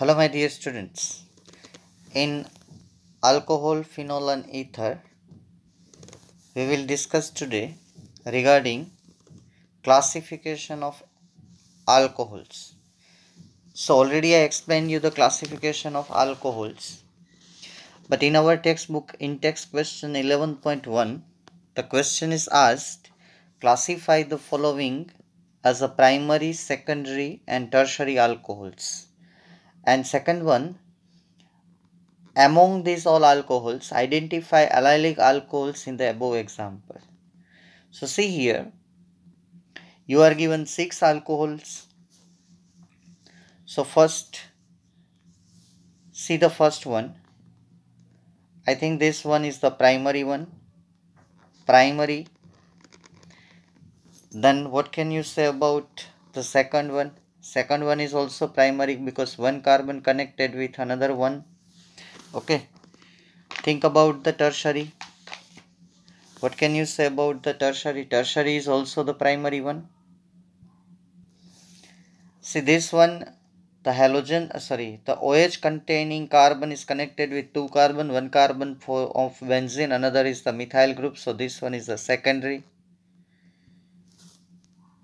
Hello my dear students. In alcohol, phenol and ether, we will discuss today regarding classification of alcohols. So already I explained you the classification of alcohols. But in our textbook, in text question 11.1, the question is asked, classify the following as a primary, secondary and tertiary alcohols and second one among these all alcohols identify allylic alcohols in the above example so see here you are given six alcohols so first see the first one I think this one is the primary one primary then what can you say about the second one second one is also primary because one carbon connected with another one okay think about the tertiary what can you say about the tertiary tertiary is also the primary one see this one the halogen uh, sorry the OH containing carbon is connected with two carbon one carbon for of benzene another is the methyl group so this one is the secondary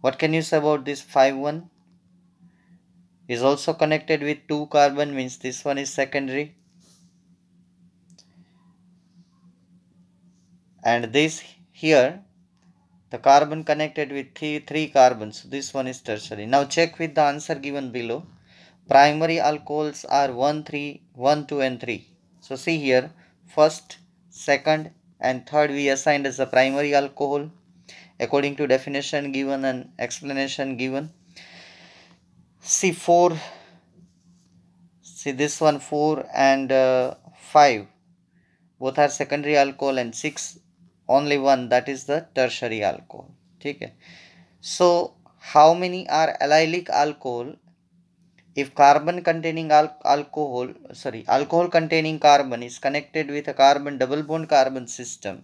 what can you say about this 5 1 is also connected with 2 carbon means this one is secondary and this here the carbon connected with three, three carbons so this one is tertiary now check with the answer given below primary alcohols are 1 3 1 2 and 3 so see here first second and third we assigned as the primary alcohol according to definition given and explanation given see 4 see this one 4 and uh, 5 both are secondary alcohol and 6 only one that is the tertiary alcohol okay so how many are allylic alcohol if carbon containing al alcohol sorry alcohol containing carbon is connected with a carbon double bond carbon system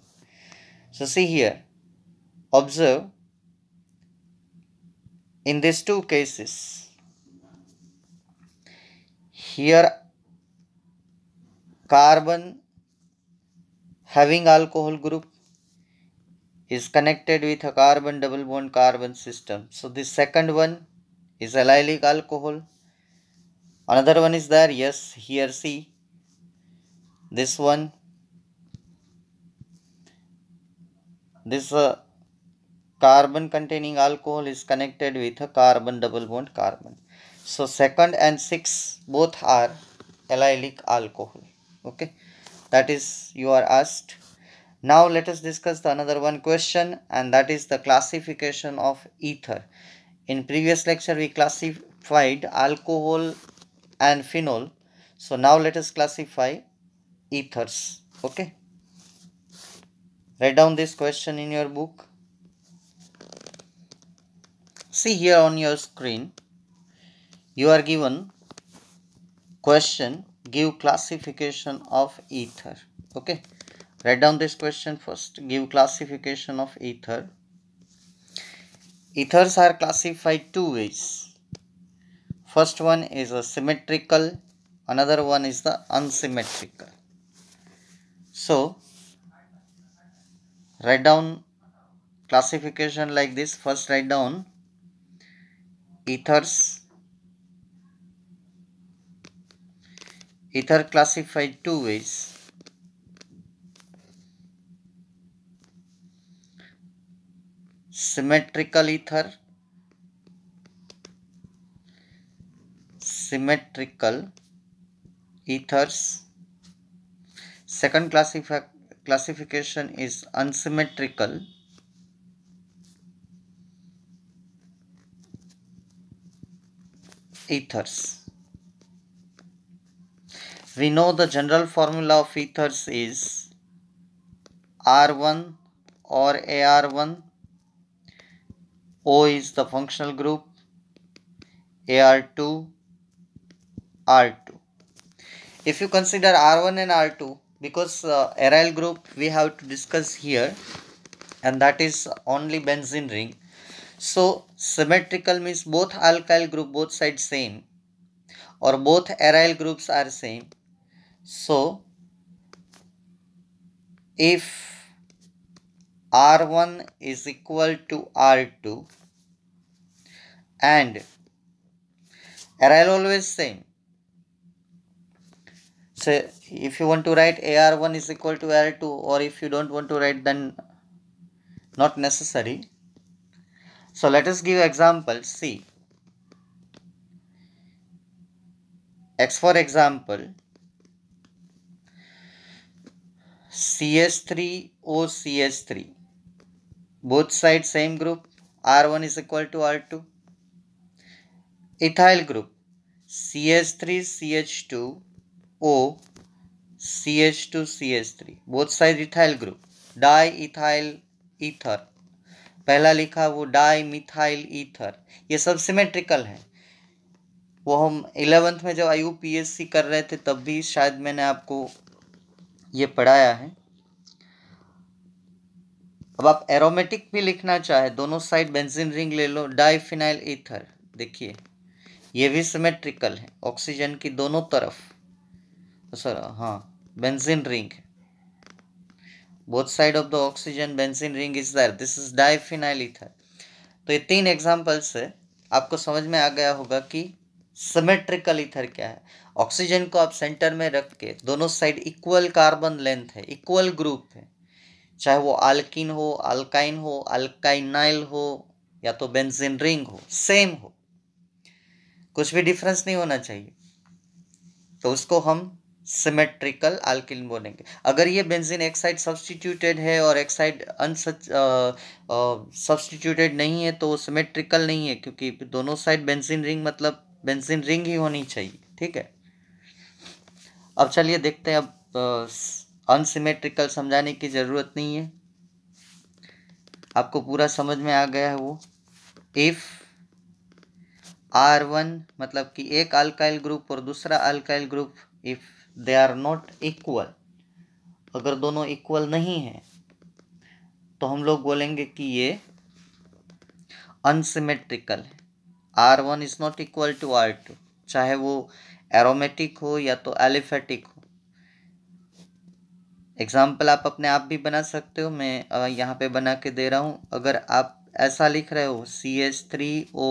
so see here observe in these two cases here carbon having alcohol group is connected with a carbon double bond carbon system so the second one is allylic alcohol another one is there yes here see this one this uh, carbon containing alcohol is connected with a carbon double bond carbon so second and six both are allylic alcohol. Okay, that is you are asked. Now let us discuss the another one question and that is the classification of ether. In previous lecture we classified alcohol and phenol. So now let us classify ethers. Okay. Write down this question in your book. See here on your screen you are given question give classification of ether okay write down this question first give classification of ether ethers are classified two ways first one is a symmetrical another one is the unsymmetrical so write down classification like this first write down ethers Ether classified two ways. Symmetrical ether. Symmetrical ethers. Second classifi classification is unsymmetrical. ethers we know the general formula of ethers is R1 or ar one O is the functional group, AR2, R2. If you consider R1 and R2, because uh, aryl group we have to discuss here and that is only benzene ring. So symmetrical means both alkyl group both sides same or both aryl groups are same so, if R1 is equal to R2 and and will always say so if you want to write AR1 is equal to R2 or if you don't want to write then not necessary so let us give example see x for example C S three O C S three both side same group R one is equal to R two ethyl group C S three C H two O C H two C S three both side ethyl group diethyl ether पहला लिखा वो die dimethyl ether ये सब symmetrical हैं वो हम eleventh में जब आई यू पी आयु सी कर रहे थे तब भी शायद मैंने आपको ये पढ़ाया है अब आप एरोमेटिक भी लिखना चाहे दोनों साइड बेंजीन रिंग ले लो डाइफिनाइल ईथर देखिए ये भी सिमेट्रिकल है ऑक्सीजन की दोनों तरफ तो सर हाँ benzene ring both side of the oxygen benzene ring is there this is diphenyl ether तो ये तीन एग्जांपल्स है आपको समझ में आ गया होगा कि सिमेट्रिकल इथर क्या है ऑक्सीजन को आप सेंटर में रख के दोनों साइड इक्वल कार्बन लेंथ है इक्वल ग्रुप है चाहे वो आल्किन हो अल्काइन हो अल्काइनाइल हो या तो बेंजीन रिंग हो सेम हो कुछ भी डिफरेंस नहीं होना चाहिए तो उसको हम सिमेट्रिकल अल्किन बोलेंगे अगर ये बेंजीन एक साइड सब्सटीट्यूटेड है और एक साइड सब्सटीट्यूटेड नहीं है तो सिमेट्रिकल नहीं है क्योंकि दोनों साइड बेंजीन रिंग मतलब बेंसिन रिंग ही होनी चाहिए ठीक है अब चलिए देखते हैं अब अनसिमेट्रिकल समझाने की ज़रूरत नहीं है आपको पूरा समझ में आ गया है वो इफ़ आर वन मतलब कि एक अल्काइल ग्रुप और दूसरा alkyl group if they are not equal अगर दोनों इक्वल नहीं है तो हम लोग बोलेंगे कि ये अनसिमेट्रिकल है R one is not equal to R two चाहे वो एरोमेटिक हो या तो एलिफेटिक हो एग्ज़ाम्पल आप अपने आप भी बना सकते हो मैं यहाँ पे बना के दे रहा हूँ अगर आप ऐसा लिख रहे हो C H three O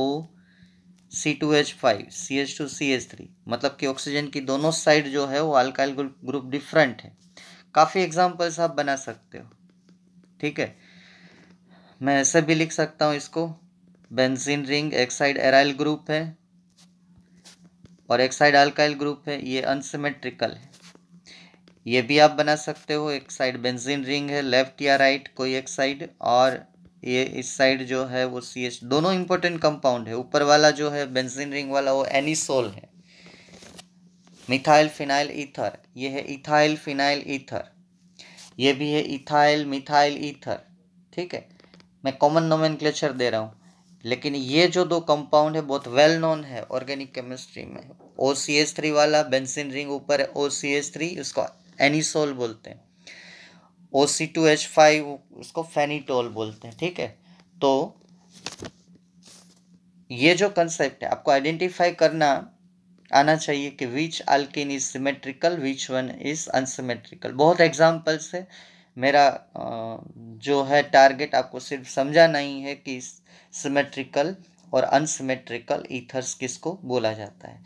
C two H five C H two C H three मतलब कि ऑक्सीजन की दोनों साइड जो है वो अल्काइल ग्रुप डिफरेंट है काफ़ी एग्जाम्पल्स आप बना सकते हो ठीक है मैं ऐसे भी लिख सकता हूँ इसको बेंजीन रिंग एक्साइड एराइल ग्रुप है और एक्साइड अल्काइल ग्रुप है ये अनसिमेट्रिकल है ये भी आप बना सकते हो एक साइड बेंजीन रिंग है लेफ्ट या राइट कोई एक साइड और ये इस साइड जो है वो सी एच दोनों इंपॉर्टेंट कंपाउंड है ऊपर वाला जो है बेंजीन रिंग वाला वो एनिसोल है मिथाइल फिनाइल ईथर ये है इथाइल फिनाइल ईथर ये भी है इथाइल मिथाइल ईथर ठीक है मैं कॉमन नोमेनक्लेचर दे रहा हूँ लेकिन ये जो दो कंपाउंड है बहुत वेल नोन है ऑर्गेनिक केमिस्ट्री में ओ सी एस थ्री वाला बेंसिन रिंग ऊपर है ओ सी एस थ्री उसको एनिसोल बोलते हैं O C two H five उसको फेनिटोल बोलते हैं ठीक है तो ये जो कंसेप्ट है आपको आइडेंटिफाई करना आना चाहिए कि which alkene is symmetrical which one is unsymmetrical बहुत एग्जाम्पल्स है मेरा जो है टारगेट आपको सिर्फ समझा नहीं है कि सिमेट्रिकल और अनसिमेट्रिकल ईथर्स किसको बोला जाता है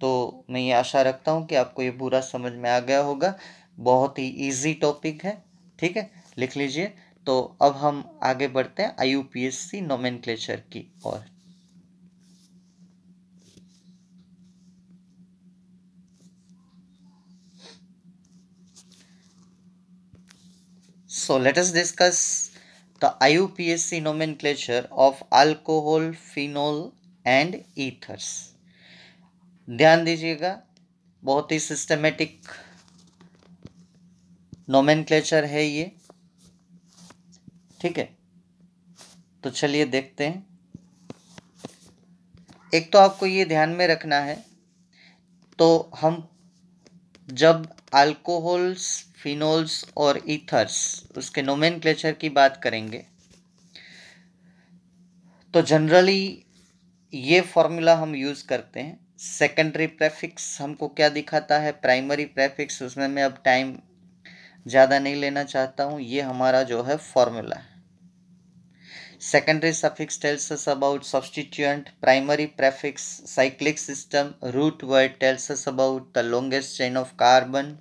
तो मैं ये आशा रखता हूँ कि आपको ये पूरा समझ में आ गया होगा बहुत ही इजी टॉपिक है ठीक है लिख लीजिए तो अब हम आगे बढ़ते हैं I U P S C nomenclature की और so let us discuss the IUPAC nomenclature of alcohol, phenol and ethers. ध्यान दीजिएगा बहुत ही सिस्टमेटिक nomenclature है ये ठीक है तो चलिए देखते हैं एक तो आपको ये ध्यान में रखना है तो हम जब अल्कोहल्स फिनोल्स और ईथर्स उसके नोमेन की बात करेंगे तो जनरली ये फॉर्मूला हम यूज़ करते हैं सेकेंडरी प्रेफिक्स हमको क्या दिखाता है प्राइमरी प्रेफिक्स उसमें मैं अब टाइम ज़्यादा नहीं लेना चाहता हूँ ये हमारा जो है फॉर्मूला है Secondary suffix tells us about substituent. Primary prefix cyclic system. Root word tells us about the longest chain of carbon.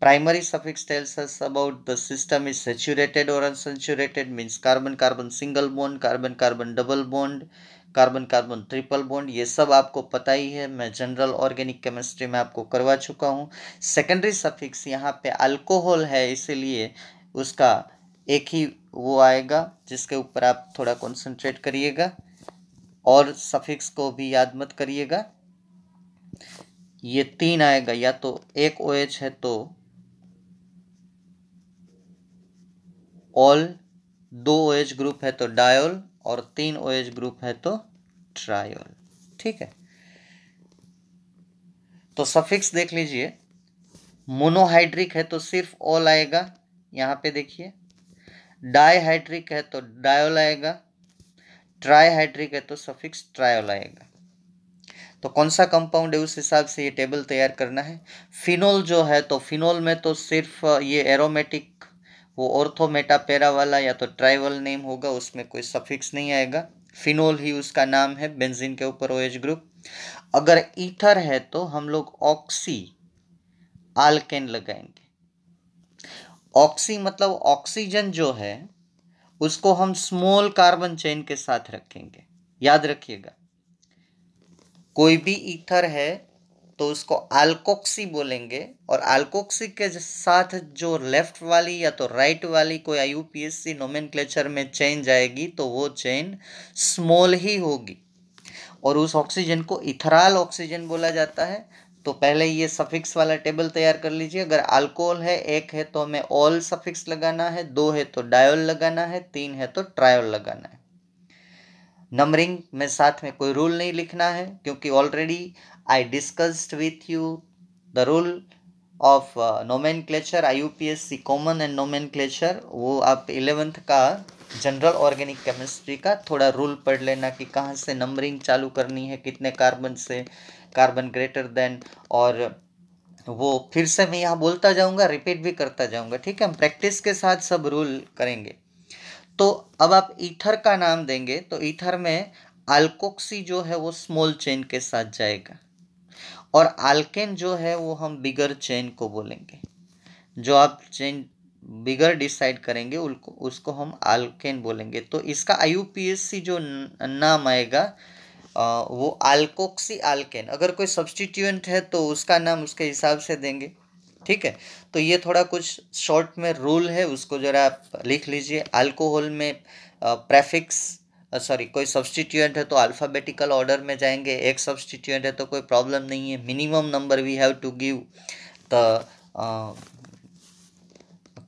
Primary suffix tells us about the system is saturated or unsaturated means carbon-carbon single bond, carbon-carbon double bond, carbon carbon triple bond ये सब आपको पता ही है मैं general organic chemistry में आपको करवा चुका हूँ सेकेंडरी सफिक्स यहाँ पे अल्कोहल है इसीलिए उसका एक ही वो आएगा जिसके ऊपर आप थोड़ा कंसंट्रेट करिएगा और सफिक्स को भी याद मत करिएगा ये तीन आएगा या तो एक ओ OH है तो ऑल दो ओ OH ग्रुप है तो डायोल और तीन ओ OH ग्रुप है तो ट्रायोल ठीक है तो सफिक्स देख लीजिए मोनोहाइड्रिक है तो सिर्फ ऑल आएगा यहां पे देखिए डाईहाइड्रिक है तो डायोल आएगा ट्राईहाइड्रिक है तो सफिक्स ट्रायोल आएगा तो कौन सा कंपाउंड है उस हिसाब से ये टेबल तैयार करना है फिनोल जो है तो फिनोल में तो सिर्फ ये एरोमेटिक वो ऑर्थोमेटापेरा वाला या तो ट्राइवल नेम होगा उसमें कोई सफिक्स नहीं आएगा फिनोल ही उसका नाम है बेंजीन के ऊपर ओएच ग्रुप अगर ईथर है तो हम लोग ऑक्सी आल्केन लगाएंगे ऑक्सी मतलब ऑक्सीजन जो है उसको हम स्मॉल कार्बन चेन के साथ रखेंगे याद रखिएगा कोई भी ईथर है तो उसको अल्कोक्सी बोलेंगे और अल्कोक्सी के साथ जो लेफ्ट वाली या तो राइट वाली कोई I U P S C nomenclature में चेन जाएगी तो वो चेन स्मॉल ही होगी और उस ऑक्सीजन को इथराल ऑक्सीजन बोला जाता है तो पहले ये सफिक्स वाला टेबल तैयार कर लीजिए अगर अल्कोहल है एक है तो हमें ऑल सफिक्स लगाना है दो है तो डायोल लगाना है तीन है तो ट्रायोल लगाना है नंबरिंग में साथ में कोई रूल नहीं लिखना है क्योंकि already I discussed with you the rule of nomenclature I U P S C common and nomenclature वो आप इलेवेंथ का जनरल ऑर्गेनिक केमिस्ट्री का थोड़ा रूल पढ़ लेना कि कहाँ से नंबरिंग चालू करनी है कितने कार्बन से कार्बन ग्रेटर देन और वो फिर से मैं यहाँ बोलता जाऊँगा रिपीट भी करता जाऊँगा ठीक है हम प्रैक्टिस के साथ सब रूल करेंगे तो अब आप ईथर का नाम देंगे तो ईथर में आल्कोक्सी जो है वो स्मॉल चेन के साथ जाएगा और आल्केन जो है वो हम बिगर चेन को बोलेंगे जो आप चेन बिगर डिसाइड करेंगे उसको हम आल्केन बोलेंगे तो इसका आई जो नाम आएगा वो आल्कोक्सी आल्केन अगर कोई सब्सटीट्यूएंट है तो उसका नाम उसके हिसाब से देंगे ठीक है तो ये थोड़ा कुछ शॉर्ट में रूल है उसको ज़रा आप लिख लीजिए अल्कोहल में प्रेफिक्स सॉरी कोई सब्सटीट्यूएंट है तो अल्फ़ाबेटिकल ऑर्डर में जाएंगे एक सब्सटीट्यूएंट है तो कोई प्रॉब्लम नहीं है minimum number we have to give the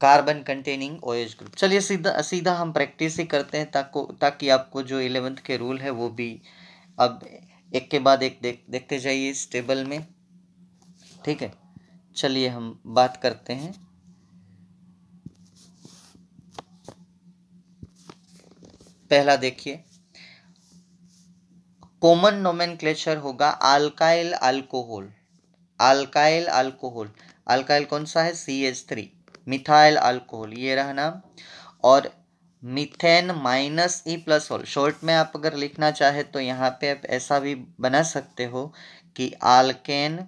carbon containing O group चलिए सीधा सीधा हम प्रैक्टिस ही करते हैं ताको ताकि आपको जो इलेवंथ के रूल है वो भी अब एक के बाद एक देख देखते जाइए इस टेबल में ठीक है चलिए हम बात करते हैं पहला देखिए कॉमन नोमेन होगा alkyl alcohol alkyl alcohol alkyl कौन सा है C H three methyl alcohol ये रहा नाम और methane minus E plus ol short में आप अगर लिखना चाहे तो यहाँ पे आप ऐसा भी बना सकते हो कि alkane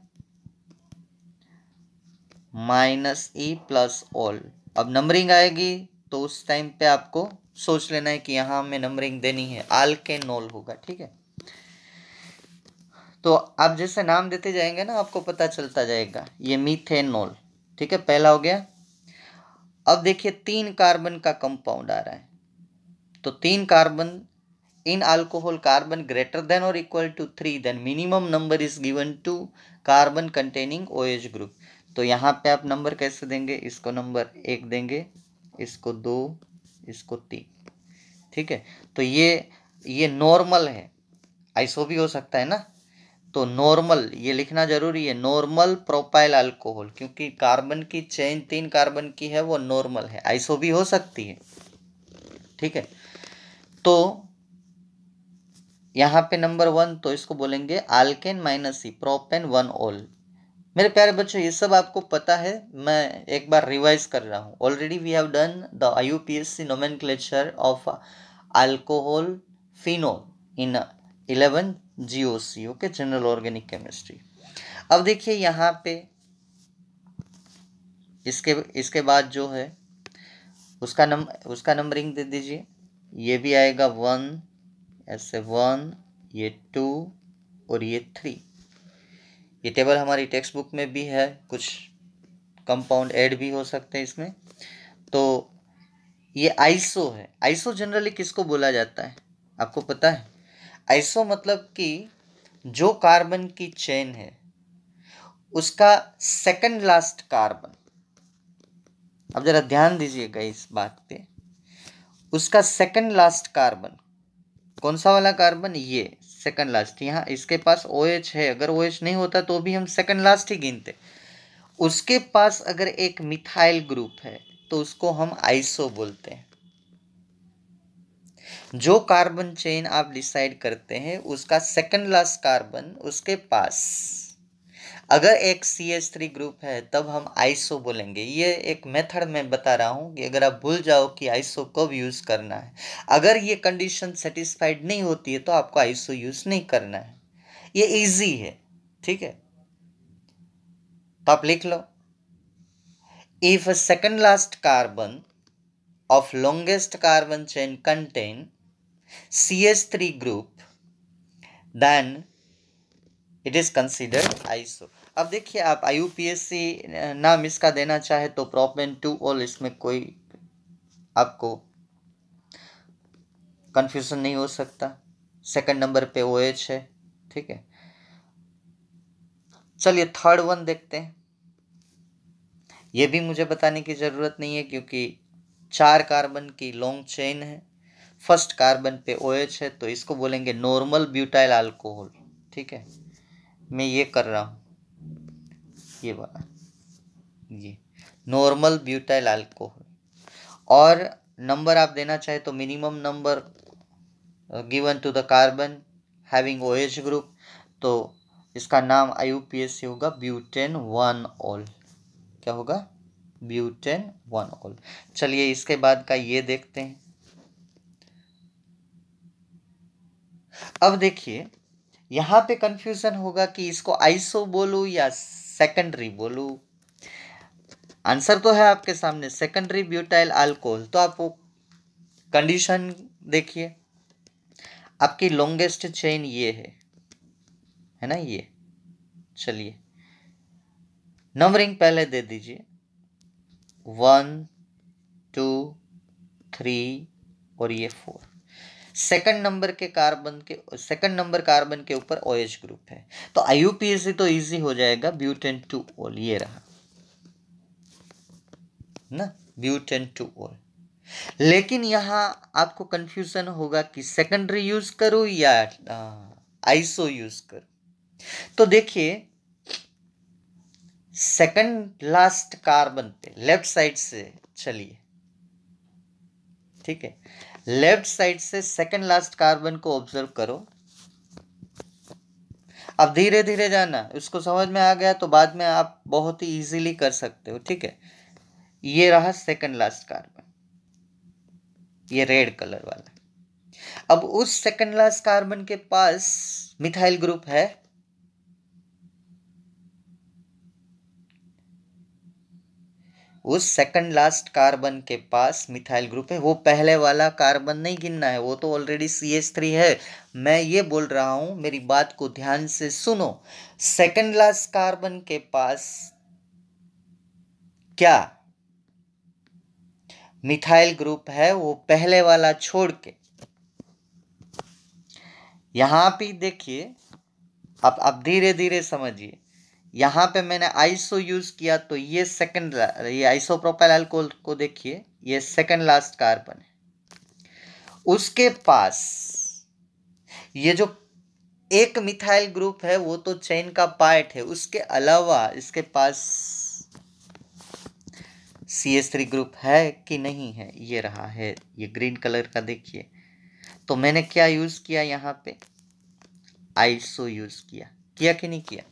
minus E plus ol अब नंबरिंग आएगी तो उस टाइम पे आपको सोच लेना है कि यहाँ हमें नंबरिंग देनी है आलकेनोल होगा ठीक है तो आप जैसे नाम देते जाएंगे ना आपको पता चलता जाएगा ये मीथेनॉल ठीक है पहला हो गया अब देखिए तीन कार्बन का कंपाउंड आ रहा है तो तीन carbon in alcohol carbon greater than और equal to three then minimum number is given to carbon containing O H group तो यहाँ पे आप नंबर कैसे देंगे इसको नंबर एक देंगे इसको दो इसको तीन ठीक है तो ये ये नॉर्मल है ऐसो भी हो सकता है ना तो नॉर्मल ये लिखना जरूरी है नॉर्मल प्रोपाइल अल्कोहल क्योंकि कार्बन की चेन तीन कार्बन की है वो नॉर्मल है आइसो भी हो सकती है ठीक है तो यहाँ पे नंबर वन तो इसको बोलेंगे alkane minus C propane one ol मेरे प्यारे बच्चों ये सब आपको पता है मैं एक बार रिवाइज कर रहा हूँ already we have done the I P S C nomen of alcohol phenol in eleventh GOC okay general organic chemistry अब देखिए यहाँ पे इसके इसके बाद जो है उसका नंबर उसका नंबरिंग दे दीजिए ये भी आएगा वन ऐसे वन ये टू और ये थ्री ये टेबल हमारी टेक्स्ट बुक में भी है कुछ कंपाउंड ऐड भी हो सकते हैं इसमें तो ये आइसो है आइसो जनरली किसको बोला जाता है आपको पता है आइसो मतलब कि जो कार्बन की चेन है उसका सेकंड लास्ट कार्बन अब जरा ध्यान दीजिएगा इस बात पे उसका सेकंड लास्ट कार्बन कौन सा वाला कार्बन ये सेकंड लास्ट यहाँ इसके पास ओ OH है अगर ओ OH नहीं होता तो भी हम सेकंड लास्ट ही गिनते उसके पास अगर एक मिथाइल ग्रुप है तो उसको हम आइसो बोलते हैं जो कार्बन चेन आप डिसाइड करते हैं उसका सेकंड लास्ट कार्बन उसके पास अगर एक सी एस थ्री ग्रुप है तब हम आइसो बोलेंगे ये एक मेथड मैं बता रहा हूँ कि अगर आप भूल जाओ कि आइसो कब यूज़ करना है अगर ये कंडीशन सेटिस्फाइड नहीं होती है तो आपको आइसो यूज़ नहीं करना है ये इजी है ठीक है तो आप लिख लो if second last carbon of longest carbon chain contain CH3 group, then it is considered iso अब देखिए आप आई नाम इसका देना चाहे तो प्रोपेन टू ऑल इसमें कोई आपको कन्फ्यूज़न नहीं हो सकता सेकंड नंबर पे ओ एच है ठीक है चलिए थर्ड वन देखते हैं ये भी मुझे बताने की ज़रूरत नहीं है क्योंकि चार कार्बन की लॉन्ग चेन है फर्स्ट कार्बन पे ओ OH है तो इसको बोलेंगे नॉर्मल ब्यूटाइल अल्कोहल ठीक है मैं ये कर रहा हूँ ये बात ये नॉर्मल ब्यूटाइल अल्कोहल और नंबर आप देना चाहे तो minimum number given to the carbon having O H group तो इसका नाम आई होगा ब्यूटेन वन ऑल क्या होगा ब्यूटेन वन ऑल चलिए इसके बाद का ये देखते हैं अब देखिए यहाँ पे कंफ्यूजन होगा कि इसको आइसो बोलूँ या सेकेंडरी बोलूँ आंसर तो है आपके सामने सेकेंडरी ब्यूटाइल अल्कोहल तो आप वो कंडीशन देखिए आपकी लॉन्गेस्ट चेन ये है है ना ये चलिए नंबरिंग पहले दे दीजिए वन टू थ्री और ये फोर सेकंड नंबर के कार्बन के सेकंड नंबर कार्बन के ऊपर ओ OH ग्रुप है तो आई तो इजी हो जाएगा ब्यूटेन टू ओल ये रहा ना ब्यूटेन टू ओल लेकिन यहां आपको कंफ्यूजन होगा कि सेकेंडरी यूज करो या आइसो यूज करो तो देखिए सेकंड लास्ट कार्बन पे लेफ्ट साइड से चलिए ठीक है लेफ्ट साइड से सेकंड लास्ट कार्बन को ऑब्जर्व करो अब धीरे धीरे जाना उसको समझ में आ गया तो बाद में आप बहुत ही इजीली कर सकते हो ठीक है ये रहा सेकंड लास्ट कार्बन ये रेड कलर वाला अब उस सेकंड लास्ट कार्बन के पास मिथाइल ग्रुप है उस सेकंड लास्ट कार्बन के पास मिथाइल ग्रुप है वो पहले वाला कार्बन नहीं गिनना है वो तो ऑलरेडी सी एस थ्री है मैं ये बोल रहा हूँ मेरी बात को ध्यान से सुनो सेकंड लास्ट कार्बन के पास क्या मिथाइल ग्रुप है वो पहले वाला छोड़ के यहाँ पे देखिए आप अब धीरे धीरे समझिए यहाँ पे मैंने आइसो यूज़ किया तो ये सेकंड ये आइसो प्रोपाइल अल्कोहल को देखिए ये सेकंड लास्ट कार्बन है उसके पास ये जो एक मिथाइल ग्रुप है वो तो चेन का पार्ट है उसके अलावा इसके पास सी एस थ्री ग्रुप है कि नहीं है ये रहा है ये ग्रीन कलर का देखिए तो मैंने क्या यूज़ किया यहाँ पे आइसो यूज़ किया किया कि नहीं किया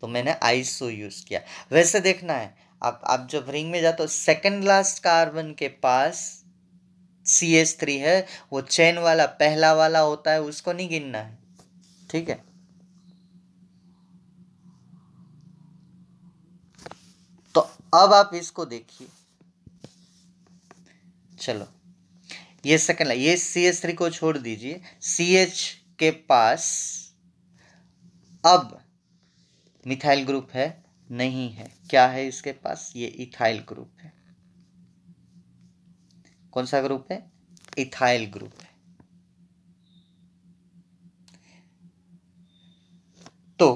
तो मैंने आईसो यूज़ किया वैसे देखना है आप आप जब रिंग में जाते हो सेकेंड लास्ट कार्बन के पास सी एस थ्री है वो चेन वाला पहला वाला होता है उसको नहीं गिनना है ठीक है तो अब आप इसको देखिए चलो ये सेकंड ये सी एस थ्री को छोड़ दीजिए सी एच के पास अब मिथाइल ग्रुप है नहीं है क्या है इसके पास ये इथाइल ग्रुप है कौन सा ग्रुप है इथाइल ग्रुप है तो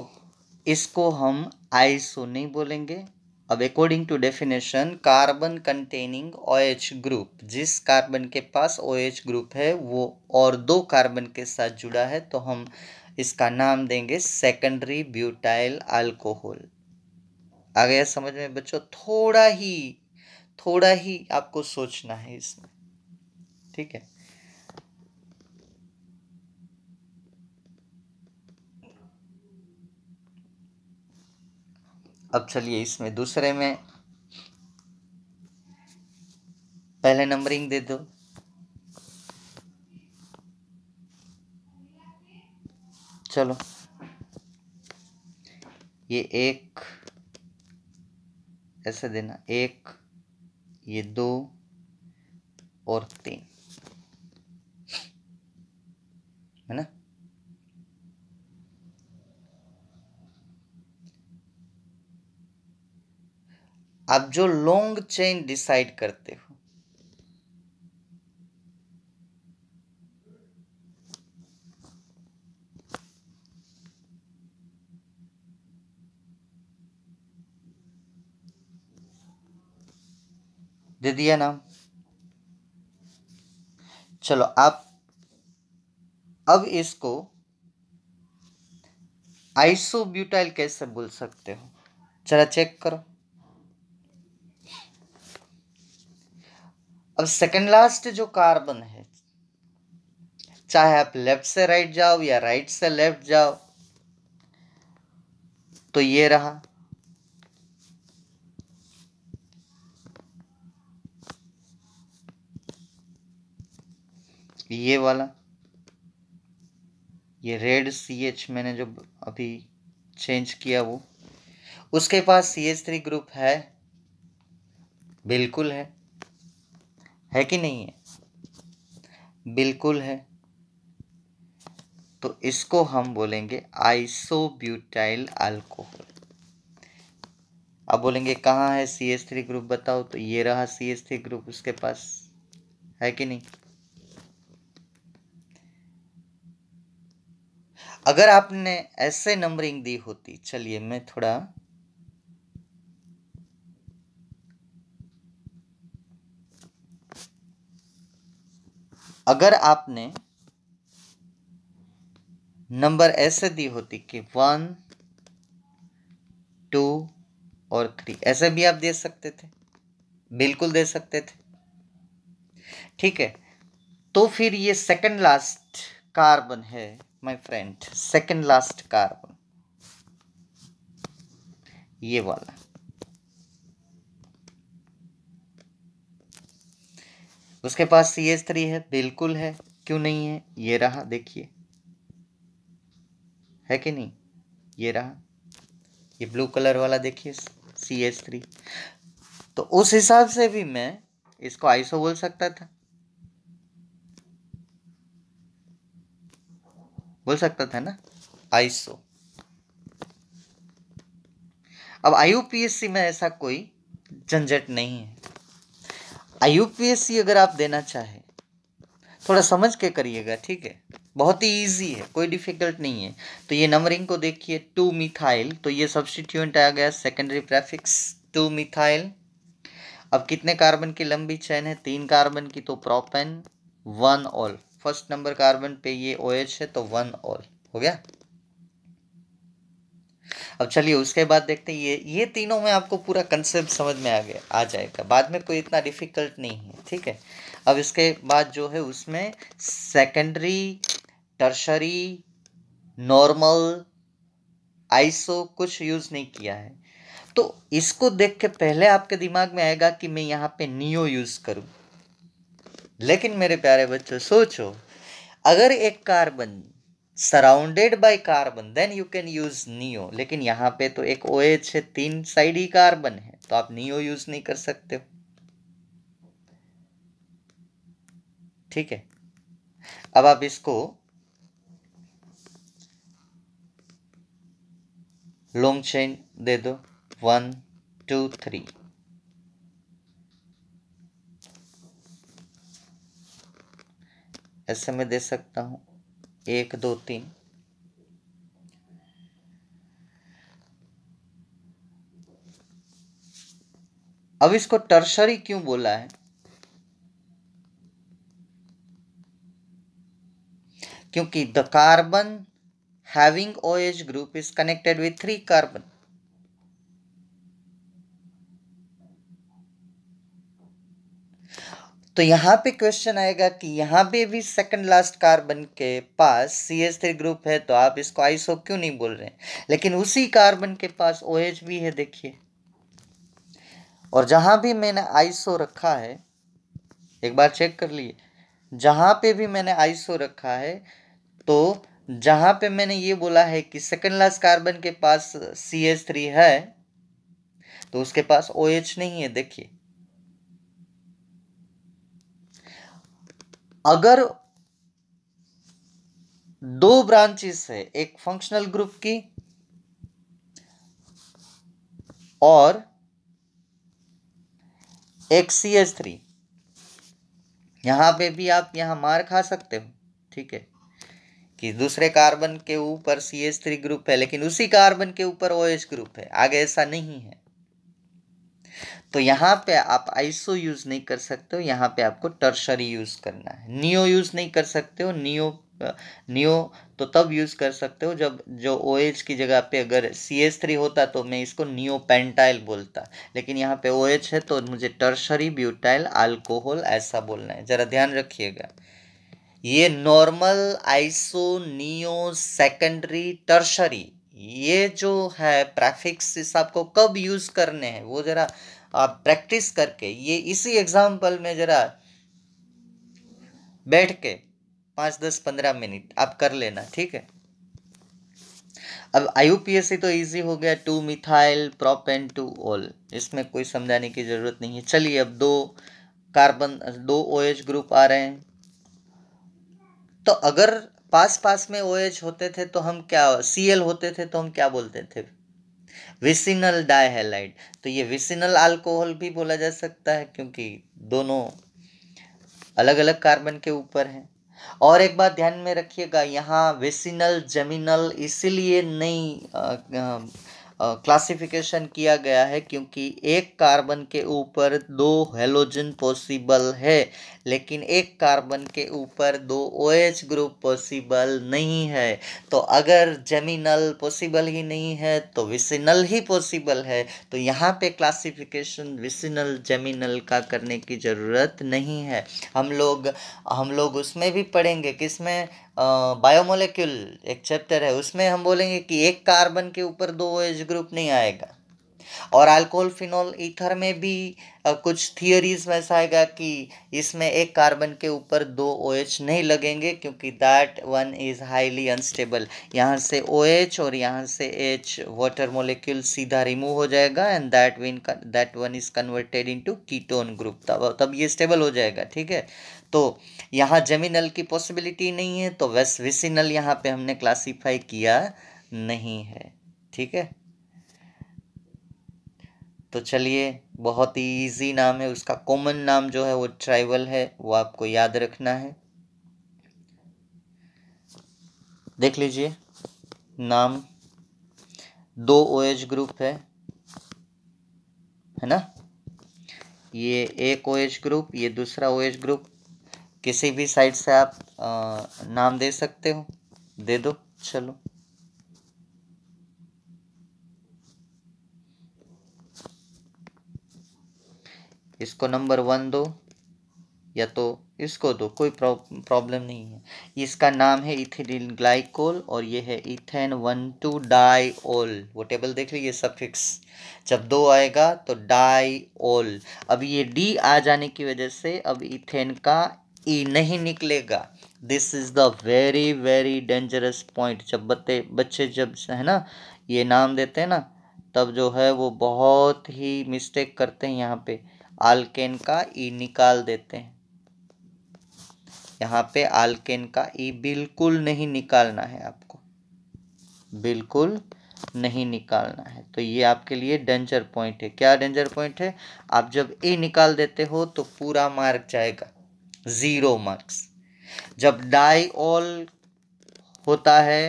इसको हम आइसो नहीं बोलेंगे अब according to definition carbon containing OH group जिस कार्बन के पास ओएच ग्रुप है वो और दो कार्बन के साथ जुड़ा है तो हम इसका नाम देंगे सेकेंडरी ब्यूटाइल अल्कोहल आ गया समझ में बच्चों थोड़ा ही थोड़ा ही आपको सोचना है इसमें ठीक है अब चलिए इसमें दूसरे में पहले नंबरिंग दे दो चलो ये एक ऐसे देना एक ये दो और तीन है ना आप जो लॉन्ग चेन डिसाइड करते हो दे दिया नाम चलो आप अब इसको आइसोब्यूटाइल कैसे बोल सकते हो चला चेक करो अब सेकंड लास्ट जो कार्बन है चाहे आप लेफ्ट से राइट जाओ या राइट से लेफ्ट जाओ तो ये रहा ये वाला ये रेड सी एच मैंने जो अभी चेंज किया वो उसके पास सी एच थ्री ग्रुप है बिल्कुल है है कि नहीं है बिल्कुल है तो इसको हम बोलेंगे आइसोब्यूटाइल अल्कोहल अब बोलेंगे कहाँ है सी एस थ्री ग्रुप बताओ तो ये रहा सी एस थ्री ग्रुप उसके पास है कि नहीं अगर आपने ऐसे नंबरिंग दी होती चलिए मैं थोड़ा अगर आपने नंबर ऐसे दी होती कि वन टू और थ्री ऐसे भी आप दे सकते थे बिल्कुल दे सकते थे ठीक है तो फिर ये सेकंड लास्ट कार्बन है my friend second last carbon ये वाला उसके पास सी एच थ्री है बिल्कुल है क्यों नहीं है ये रहा देखिए है कि नहीं ये रहा ये ब्लू कलर वाला देखिए सी एच थ्री तो उस हिसाब से भी मैं इसको आइसो बोल सकता था बोल सकता था ना आइसो अब सी में ऐसा कोई झंझट नहीं है आई अगर आप देना चाहें थोड़ा समझ के करिएगा ठीक है बहुत ही ईजी है कोई डिफिकल्ट नहीं है तो ये नंबरिंग को देखिए टू मिथाइल तो ये सब्सटीट्यूंट आ गया सेकेंडरी प्रेफिक्स टू मिथाइल अब कितने कार्बन की लंबी चैन है तीन कार्बन की तो propane one ol first number carbon पे ये ओएच OH है तो वन ऑल हो गया अब चलिए उसके बाद देखते हैं ये ये तीनों में आपको पूरा कंसेप्ट समझ में आ गया आ जाएगा बाद में कोई इतना डिफ़िकल्ट नहीं है ठीक है अब इसके बाद जो है उसमें सेकेंडरी टर्शरी नॉर्मल आइसो कुछ यूज़ नहीं किया है तो इसको देख के पहले आपके दिमाग में आएगा कि मैं यहाँ पे नियो यूज़ करूँ लेकिन मेरे प्यारे बच्चों सोचो अगर एक carbon surrounded by carbon then you can use neo लेकिन यहाँ पे तो एक ओ एच है तीन साइड ही कार्बन है तो आप नियो यूज नहीं कर सकते हो ठीक है अब आप इसको लॉन्ग चेन दे दो वन टू थ्री ऐसे में दे सकता हूं एक दो तीन अब इसको टर्शरी क्यों बोला है क्योंकि the carbon having O H group is connected with three carbon तो यहाँ पे क्वेश्चन आएगा कि यहाँ पे भी सेकंड लास्ट कार्बन के पास सी एस थ्री ग्रुप है तो आप इसको आइसो क्यों नहीं बोल रहे लेकिन उसी कार्बन के पास ओ OH भी है देखिए और जहाँ भी मैंने आइसो रखा है एक बार चेक कर लिए जहाँ पे भी मैंने आइसो रखा है तो जहाँ पे मैंने ये बोला है कि सेकंड लास्ट कार्बन के पास सी एच थ्री है तो उसके पास ओ OH एच नहीं है देखिए अगर दो ब्रांचेस है एक फंक्शनल ग्रुप की और एक सी एच थ्री यहां पे भी आप यहां मार खा सकते हो ठीक है कि दूसरे कार्बन के ऊपर सी एच थ्री ग्रुप है लेकिन उसी कार्बन के ऊपर ओ एच ग्रुप है आगे ऐसा नहीं है तो यहाँ पे आप आइसो यूज़ नहीं कर सकते हो यहाँ पे आपको टर्शरी यूज़ करना है नियो यूज़ नहीं कर सकते हो नियो नियो तो तब यूज़ कर सकते हो जब जो ओ OH की जगह पे अगर सी एस थ्री होता तो मैं इसको नियो पेंटाइल बोलता लेकिन यहाँ पे ओ OH है तो मुझे टर्शरी ब्यूटाइल अल्कोहल ऐसा बोलना है ज़रा ध्यान रखिएगा ये normal iso neo secondary tertiary ये जो है इस आपको कब यूज़ करने हैं वो ज़रा आप प्रैक्टिस करके ये इसी एग्ज़ाम्पल में ज़रा बैठ के पाँच दस पंद्रह मिनट आप कर लेना ठीक है अब आई तो इजी हो गया two methyl prop and two ol इसमें कोई समझाने की ज़रूरत नहीं है चलिए अब दो कार्बन दो ओ OH ग्रुप आ रहे हैं तो अगर पास पास में ओ OH होते थे तो हम क्या सी होते थे तो हम क्या बोलते थे विसिनल डाइहेलाइड तो ये विसिनल अल्कोहल भी बोला जा सकता है क्योंकि दोनों अलग अलग कार्बन के ऊपर हैं और एक बात ध्यान में रखिएगा यहाँ वेसिनल जमीनल इसीलिए नहीं आ, आ, क्लासिफिकेशन किया गया है क्योंकि एक कार्बन के ऊपर दो हेलोजन पॉसिबल है लेकिन एक कार्बन के ऊपर दो ओ ग्रुप पॉसिबल नहीं है तो अगर जेमिनल पॉसिबल ही नहीं है तो विसिनल ही पॉसिबल है तो यहाँ पे क्लासिफिकेशन विसिनल जेमिनल का करने की ज़रूरत नहीं है हम लोग हम लोग उसमें भी पढ़ेंगे किसमें बायोमोलेक्यूल एक चैप्टर है उसमें हम बोलेंगे कि एक कार्बन के ऊपर दो एज ग्रुप नहीं आएगा और अल्कोहल फिनोल ईथर में भी कुछ थियोरीज में ऐसा आएगा कि इसमें एक कार्बन के ऊपर दो ओ OH नहीं लगेंगे क्योंकि that one is highly unstable यहाँ से ओ OH और यहाँ से एच वाटर मोलिक्यूल सीधा रिमूव हो जाएगा and that win that one is converted into ketone group तब तब ये स्टेबल हो जाएगा ठीक है तो यहाँ जमीनल की पॉसिबिलिटी नहीं है तो वेस विसिनल यहाँ पे हमने क्लासीफाई किया नहीं है ठीक है तो चलिए बहुत ही ईजी नाम है उसका कॉमन नाम जो है वो ट्राइबल है वो आपको याद रखना है देख लीजिए नाम दो ओ OH ग्रुप है है ना ये एक ओ OH ग्रुप ये दूसरा ओ OH ग्रुप किसी भी साइड से आप आ, नाम दे सकते हो दे दो चलो इसको नंबर वन दो या तो इसको दो कोई प्रॉब्लम नहीं है इसका नाम है इथिलीन ग्लाइकोल और ये है इथेन वन टू डाईओल वो टेबल देख लीजिए सफिक्स जब दो आएगा तो डाईओल अब ये डी आ जाने की वजह से अब इथेन का ई e नहीं निकलेगा this is the very very dangerous point जब बते बच्चे जब है ना ये नाम देते हैं ना तब जो है वो बहुत ही मिस्टेक करते हैं यहाँ पे आलकेन का ई e निकाल देते हैं यहाँ पे आलकेन का ई e बिल्कुल नहीं निकालना है आपको बिल्कुल नहीं निकालना है तो ये आपके लिए डेंजर पॉइंट है क्या डेंजर पॉइंट है आप जब ए e निकाल देते हो तो पूरा मार्क जाएगा ज़ीरो मार्क्स जब डाई ऑल होता है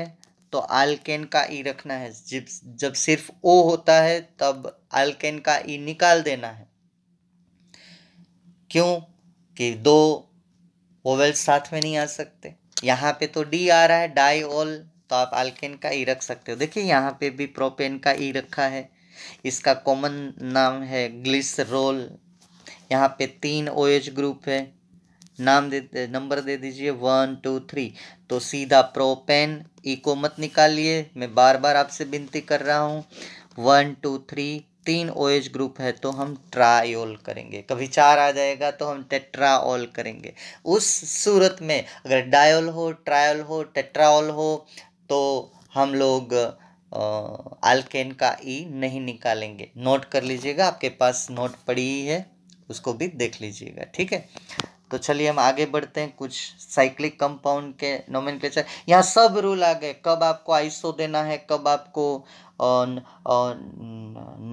तो आलकेन का ई रखना है जब जब सिर्फ ओ होता है तब आलकेन का ई निकाल देना है क्यों कि दो ओवल्स साथ में नहीं आ सकते यहाँ पे तो डी आ रहा है डाई ओल तो आप आल्केन का ई e रख सकते हो देखिए यहाँ पे भी प्रोपेन का ई e रखा है इसका कॉमन नाम है ग्लिसरोल यहाँ पे तीन ओ OH ग्रुप है नाम दे नंबर दे दीजिए वन टू थ्री तो सीधा प्रोपेन ई e को मत निकालिए मैं बार बार आपसे विनती कर रहा हूँ वन टू थ्री तीन ओ OH ग्रुप है तो हम ट्रायोल करेंगे कभी चार आ जाएगा तो हम टेट्राओल करेंगे उस सूरत में अगर डायोल हो ट्रायोल हो टेट्राओल हो तो हम लोग आलकेन का ई e नहीं निकालेंगे नोट कर लीजिएगा आपके पास नोट पड़ी ही है उसको भी देख लीजिएगा ठीक है तो चलिए हम आगे बढ़ते हैं कुछ साइक्लिक कंपाउंड के नोमिन यहाँ सब रूल आ गए कब आपको आइसो देना है कब आपको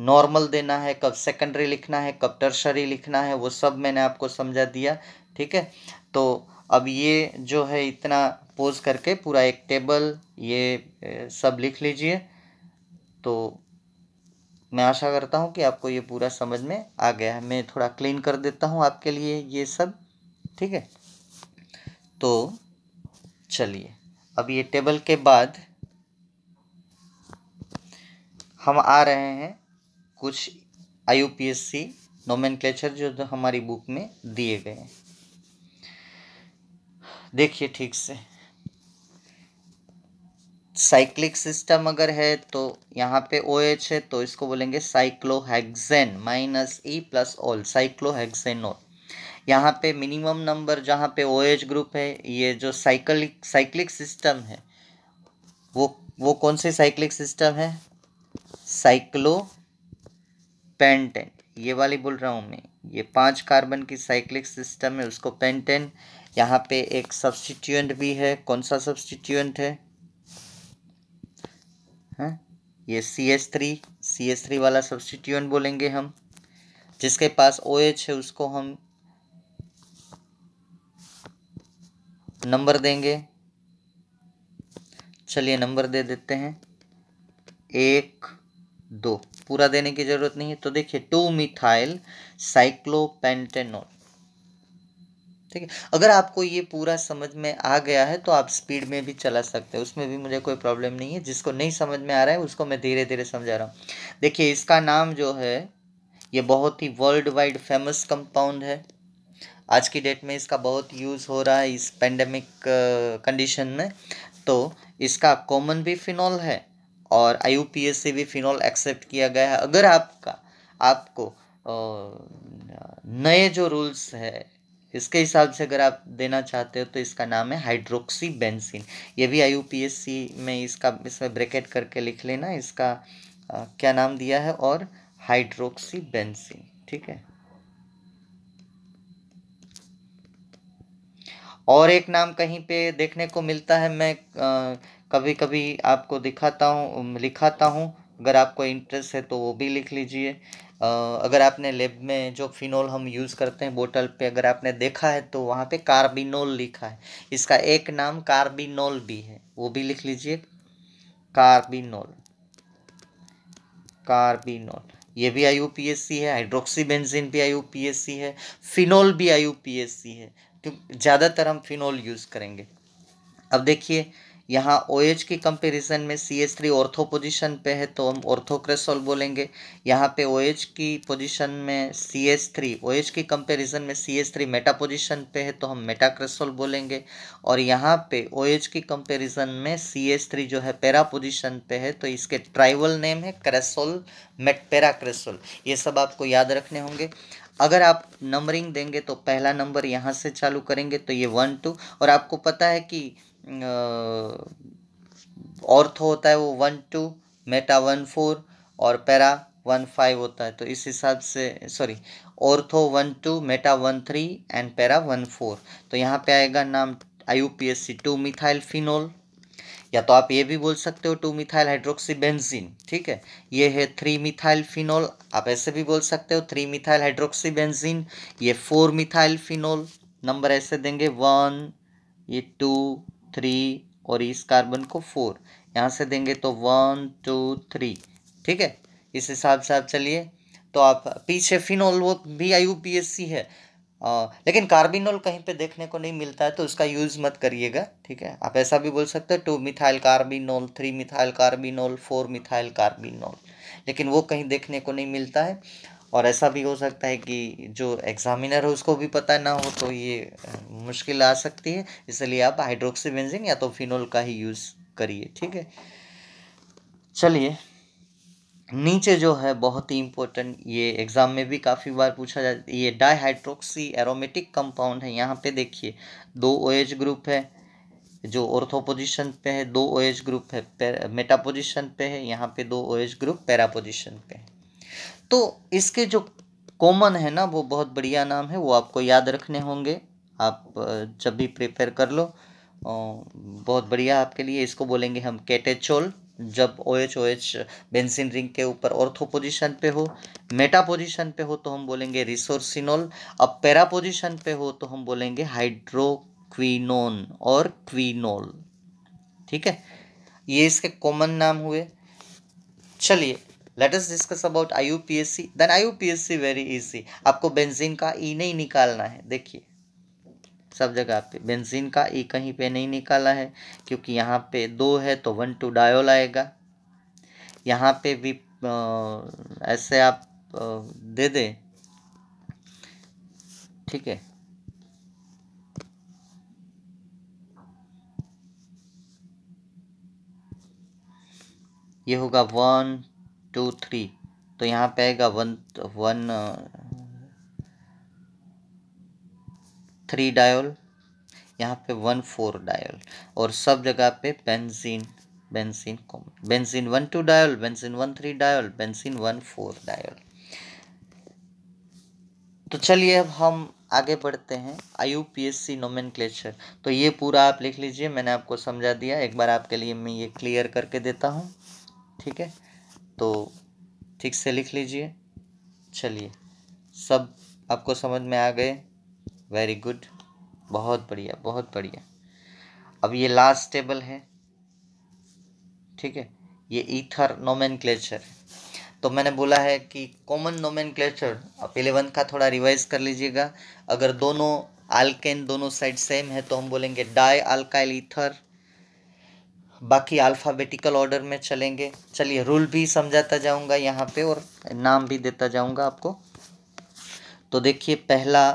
नॉर्मल देना है कब सेकेंडरी लिखना है कब टर्शरी लिखना है वो सब मैंने आपको समझा दिया ठीक है तो अब ये जो है इतना पोज करके पूरा एक टेबल ये सब लिख लीजिए तो मैं आशा करता हूँ कि आपको ये पूरा समझ में आ गया है मैं थोड़ा क्लीन कर देता हूँ आपके लिए ये सब ठीक है तो चलिए अब ये टेबल के बाद हम आ रहे हैं कुछ आई यू जो तो हमारी बुक में दिए गए हैं देखिए ठीक से साइक्लिक सिस्टम अगर है तो यहाँ पे ओ OH है तो इसको बोलेंगे cyclohexane minus e e plus ol cyclohexanol यहाँ पे मिनिमम नंबर जहाँ पे ओ OH ग्रुप है ये जो साइकिलिक साइक्लिक सिस्टम है वो वो कौन से साइक्लिक सिस्टम है साइक्लो पेंटेंट ये वाली बोल रहा हूँ मैं ये पांच कार्बन की साइक्लिक सिस्टम है उसको पेंटेंट यहाँ पे एक सब्सटीट्यूएंट भी है कौन सा सब्सटीट्यूएंट है हाँ? ये C S three C S three वाला सब्सटीट्यूएंट बोलेंगे हम जिसके पास ओ OH एच है उसको हम नंबर देंगे चलिए नंबर दे देते हैं एक दो पूरा देने की ज़रूरत नहीं है तो देखिए टू मिथाइल साइक्लोपेंटेनोल ठीक है अगर आपको ये पूरा समझ में आ गया है तो आप स्पीड में भी चला सकते हैं उसमें भी मुझे कोई प्रॉब्लम नहीं है जिसको नहीं समझ में आ रहा है उसको मैं धीरे धीरे समझा रहा हूँ देखिए इसका नाम जो है ये बहुत ही वर्ल्ड वाइड फेमस कंपाउंड है आज की डेट में इसका बहुत यूज़ हो रहा है इस पेंडेमिक कंडीशन uh, में तो इसका कॉमन भी फिनॉल है और आई से भी फिनॉल एक्सेप्ट किया गया है अगर आपका आपको uh, नए जो रूल्स है इसके हिसाब से अगर आप देना चाहते हो तो इसका नाम है हाइड्रोक्सी बेंसिन ये भी आई में इसका इसमें ब्रैकेट करके लिख लेना इसका आ, uh, क्या नाम दिया है और हाइड्रोक्सी बेंसिन ठीक है और एक नाम कहीं पे देखने को मिलता है मैं कभी कभी आपको दिखाता हूँ लिखाता हूँ अगर आपको इंटरेस्ट है तो वो भी लिख लीजिए अगर आपने लेब में जो फिनोल हम यूज़ करते हैं बोतल पे अगर आपने देखा है तो वहाँ पे कार्बिनोल लिखा है इसका एक नाम कार्बिनोल भी है वो भी लिख लीजिए कार्बिनोल कार्बिनोल ये भी आई है हाइड्रोक्सी बेंजिन भी आई है फिनोल भी आई है क्योंकि ज़्यादातर हम फिनोल यूज़ करेंगे अब देखिए यहाँ ओ OH की कंपेरिजन में C S three ortho position पर है तो हम ऑर्थोक्रेसोल बोलेंगे यहाँ पे ओ OH की पोजिशन में C S three O H की कंपेरिजन में C S three meta position पर है तो हम मेटाक्रेसोल बोलेंगे और यहाँ पे ओ OH की कंपेरिजन में सी एस थ्री जो है पैरा पोजिशन पर है तो इसके ट्राइवल नेम है क्रेसोल मेट पैराक्रेसोल ये सब आपको याद रखने होंगे अगर आप नंबरिंग देंगे तो पहला नंबर यहाँ से चालू करेंगे तो ये वन टू और आपको पता है कि ऑर्थो होता है वो one two meta one four और पैरा वन फाइव होता है तो इस हिसाब से sorry ortho one two meta one three and para one four तो यहाँ पे आएगा नाम I U P S C two methyl phenol या तो आप ये भी बोल सकते हो टू मिथाइल हाइड्रोक्सी बेंजीन ठीक है ये है थ्री मिथाइल फिनोल आप ऐसे भी बोल सकते हो थ्री मिथाइल हाइड्रोक्सी बेंजीन ये फोर मिथाइल फिनोल नंबर ऐसे देंगे वन ये टू थ्री और इस कार्बन को फोर यहाँ से देंगे तो वन टू थ्री ठीक है इस हिसाब से आप चलिए तो आप पीछे फिनोल वो भी आई है आ, लेकिन कार्बिनोल कहीं पे देखने को नहीं मिलता है तो उसका यूज़ मत करिएगा ठीक है आप ऐसा भी बोल सकते हो two methyl carbinol three methyl carbinol four methyl carbinol लेकिन वो कहीं देखने को नहीं मिलता है और ऐसा भी हो सकता है कि जो एग्जामिनर हो उसको भी पता ना हो तो ये मुश्किल आ सकती है इसलिए आप हाइड्रोक्सीबेंजिन या तो फिनोल का ही यूज़ करिए ठीक है चलिए नीचे जो है बहुत ही इम्पोर्टेंट ये एग्ज़ाम में भी काफ़ी बार पूछा जाता है ये डाईहाइड्रोक्सी एरोमेटिक कंपाउंड है यहाँ पे देखिए दो ओ OH ग्रुप है जो ऑर्थो पोजिशन पे है दो ओ OH ग्रुप है मेटा पोजिशन पे है यहाँ पे दो O OH group para position पे है तो इसके जो कॉमन है ना वो बहुत बढ़िया नाम है वो आपको याद रखने होंगे आप जब भी प्रिपेयर कर लो बहुत बढ़िया आपके लिए इसको बोलेंगे हम कैटेचोल जब O H O H benzene ring के ऊपर ऑर्थो पोजिशन पे हो मेटा पोजिशन पे हो तो हम बोलेंगे रिसोर्सिनोल अब पैरा पोजिशन पे हो तो हम बोलेंगे हाइड्रोक्विनोन और क्विनोल ठीक है ये इसके कॉमन नाम हुए चलिए let us discuss about I U P S C then I U P S C very easy आपको बेंजीन का ई e नहीं निकालना है देखिए सब जगह पे बेंजीन का ई कहीं पे नहीं निकाला है क्योंकि यहाँ पे दो है तो वन टू डायोल आएगा यहाँ पे भी आ, ऐसे आप आ, दे ठीक है ये होगा वन टू थ्री तो यहाँ पे आएगा वन वन थ्री डायोल यहाँ पे वन फोर डायल और सब जगह पे बेंजीन बेंजीन कॉम benzene one two diol benzene one three diol benzene one four diol तो चलिए अब हम आगे बढ़ते हैं I U P S C nomen तो ये पूरा आप लिख लीजिए मैंने आपको समझा दिया एक बार आपके लिए मैं ये क्लियर करके देता हूँ ठीक है तो ठीक से लिख लीजिए चलिए सब आपको समझ में आ गए वेरी गुड बहुत बढ़िया बहुत बढ़िया अब ये लास्ट टेबल है ठीक है ये ईथर नोमेन है तो मैंने बोला है कि कॉमन नोमेन क्लेचर आप इलेवन का थोड़ा रिवाइज कर लीजिएगा अगर दोनों आल्केन दोनों साइड सेम है तो हम बोलेंगे डाई अल्काइल ईथर बाकी अल्फ़ाबेटिकल ऑर्डर में चलेंगे चलिए रूल भी समझाता जाऊंगा यहाँ पे और नाम भी देता जाऊंगा आपको तो देखिए पहला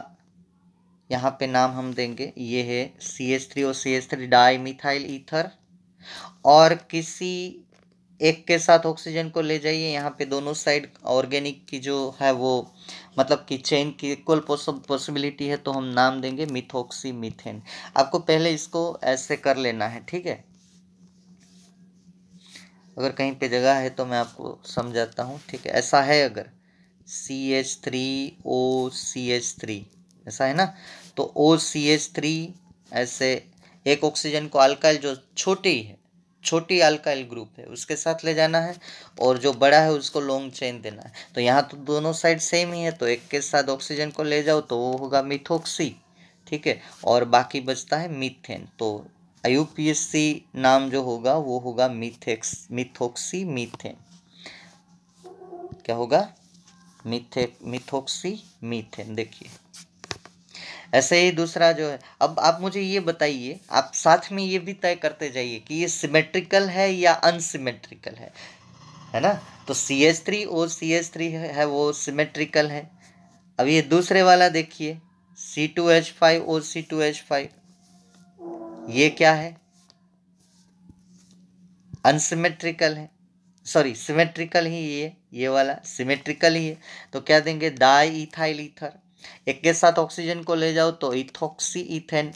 यहाँ पे नाम हम देंगे ये है सी एस थ्री और C S three dimethyl ether और किसी एक के साथ ऑक्सीजन को ले जाइए यहाँ पे दोनों साइड ऑर्गेनिक की जो है वो मतलब कि चेन की इक्वल पॉसिबिलिटी है तो हम नाम देंगे मिथोक्सी मिथेन आपको पहले इसको ऐसे कर लेना है ठीक है अगर कहीं पे जगह है तो मैं आपको समझाता हूँ ठीक है ऐसा है अगर C H three O C H three ऐसा है ना तो ओ सी एच थ्री ऐसे एक ऑक्सीजन को अल्काइल जो छोटी है छोटी अल्काइल ग्रुप है उसके साथ ले जाना है और जो बड़ा है उसको लॉन्ग चेन देना है तो यहाँ तो दोनों साइड सेम ही है तो एक के साथ ऑक्सीजन को ले जाओ तो वो होगा मिथोक्सी ठीक है और बाकी बचता है मीथेन तो यू नाम जो होगा वो होगा मिथेक्स मिथोक्सी मीथेन क्या होगा मिथे मिथोक्सी मीथेन देखिए ऐसे ही दूसरा जो है अब आप मुझे ये बताइए आप साथ में ये भी तय करते जाइए कि ये सिमेट्रिकल है या अनसिमेट्रिकल है है ना तो C H three O C H three है वो सिमेट्रिकल है अब ये दूसरे वाला देखिए C two H five O C two H five ये क्या है अनसिमेट्रिकल है सॉरी सिमेट्रिकल ही ये ये वाला सिमेट्रिकल ही है तो क्या देंगे डाई इथाइल ईथर एक के साथ ऑक्सीजन को ले जाओ तो इथोक्सी इथेन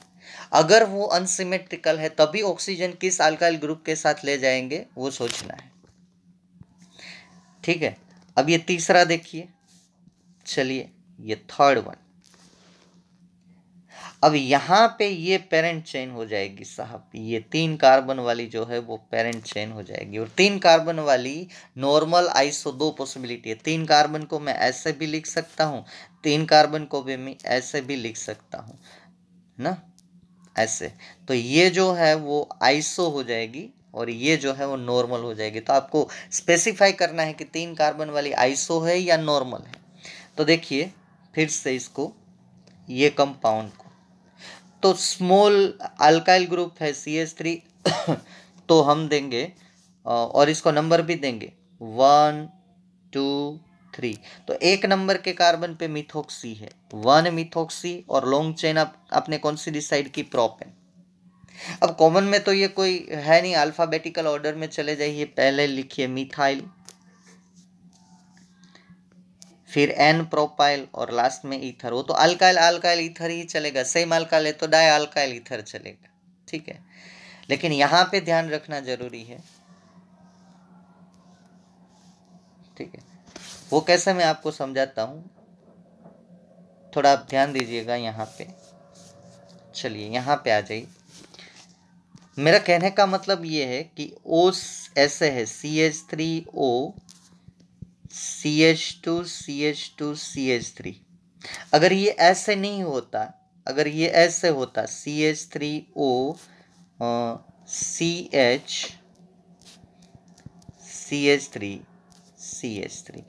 अगर वो अनसिमेट्रिकल है तभी ऑक्सीजन किस अल्काइल ग्रुप के साथ ले जाएंगे वो सोचना है ठीक है अब ये तीसरा देखिए चलिए ये थर्ड वन अब यहाँ पे ये पेरेंट चेन हो जाएगी साहब ये तीन कार्बन वाली जो है वो पेरेंट चेन हो जाएगी और तीन कार्बन वाली नॉर्मल आइसो दो पॉसिबिलिटी है तीन कार्बन को मैं ऐसे भी लिख सकता हूँ तीन कार्बन को भी मैं ऐसे भी लिख सकता हूँ ना ऐसे तो ये जो है वो आइसो हो जाएगी और ये जो है वो नॉर्मल हो जाएगी तो आपको स्पेसिफाई करना है कि तीन कार्बन वाली आइसो है या नॉर्मल है तो देखिए फिर से इसको ये कंपाउंड तो स्मॉल अल्काइल ग्रुप है सी एस थ्री तो हम देंगे और इसको नंबर भी देंगे वन टू थ्री तो एक नंबर के कार्बन पे मिथोक्सी है वन मिथोक्सी और लॉन्ग चेन आप, आपने कौन सी डिसाइड की प्रोपेन अब कॉमन में तो ये कोई है नहीं अल्फ़ाबेटिकल ऑर्डर में चले जाइए पहले लिखिए मिथाइल फिर एन प्रोपाइल और लास्ट में ईथर वो तो अल्काइल अल्काइल ईथर ही चलेगा सेम अल्काइल है तो डाय अल्काइल ईथर चलेगा ठीक है लेकिन यहाँ पे ध्यान रखना जरूरी है ठीक है वो कैसे मैं आपको समझाता हूँ थोड़ा आप ध्यान दीजिएगा यहाँ पे चलिए यहाँ पे आ जाइए मेरा कहने का मतलब ये है कि ओ ऐसे है C H three O C H two C H two C H three अगर ये ऐसे नहीं होता अगर ये ऐसे होता C H three O C H C H three C H three